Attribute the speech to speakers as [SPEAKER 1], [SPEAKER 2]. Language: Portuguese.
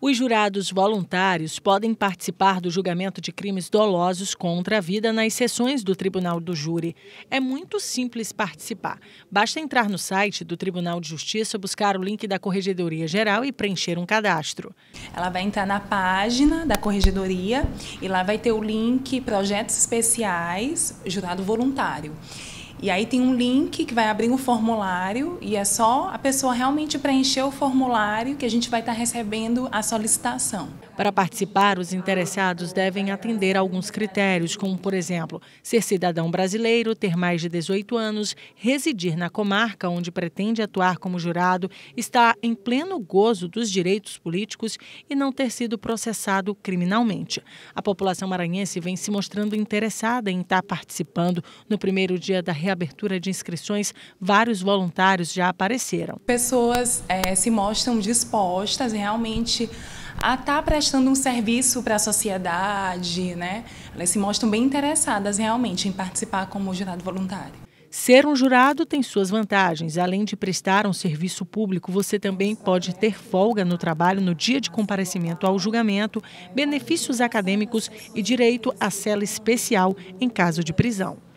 [SPEAKER 1] Os jurados voluntários podem participar do julgamento de crimes dolosos contra a vida nas sessões do Tribunal do Júri. É muito simples participar. Basta entrar no site do Tribunal de Justiça, buscar o link da Corregedoria Geral e preencher
[SPEAKER 2] um cadastro. Ela vai entrar na página da Corregedoria e lá vai ter o link Projetos Especiais Jurado Voluntário. E aí tem um link que vai abrir um formulário e é só a pessoa realmente preencher o formulário que a gente vai estar recebendo a solicitação.
[SPEAKER 1] Para participar, os interessados devem atender a alguns critérios, como, por exemplo, ser cidadão brasileiro, ter mais de 18 anos, residir na comarca onde pretende atuar como jurado, estar em pleno gozo dos direitos políticos e não ter sido processado criminalmente. A população maranhense vem se mostrando interessada em estar participando no primeiro dia da reabertura de inscrições, vários voluntários já apareceram.
[SPEAKER 2] Pessoas é, se mostram dispostas realmente a estar tá prestando um serviço para a sociedade, né? Elas se mostram bem interessadas realmente em participar como jurado voluntário.
[SPEAKER 1] Ser um jurado tem suas vantagens. Além de prestar um serviço público, você também pode ter folga no trabalho no dia de comparecimento ao julgamento, benefícios acadêmicos e direito à cela especial em caso de prisão.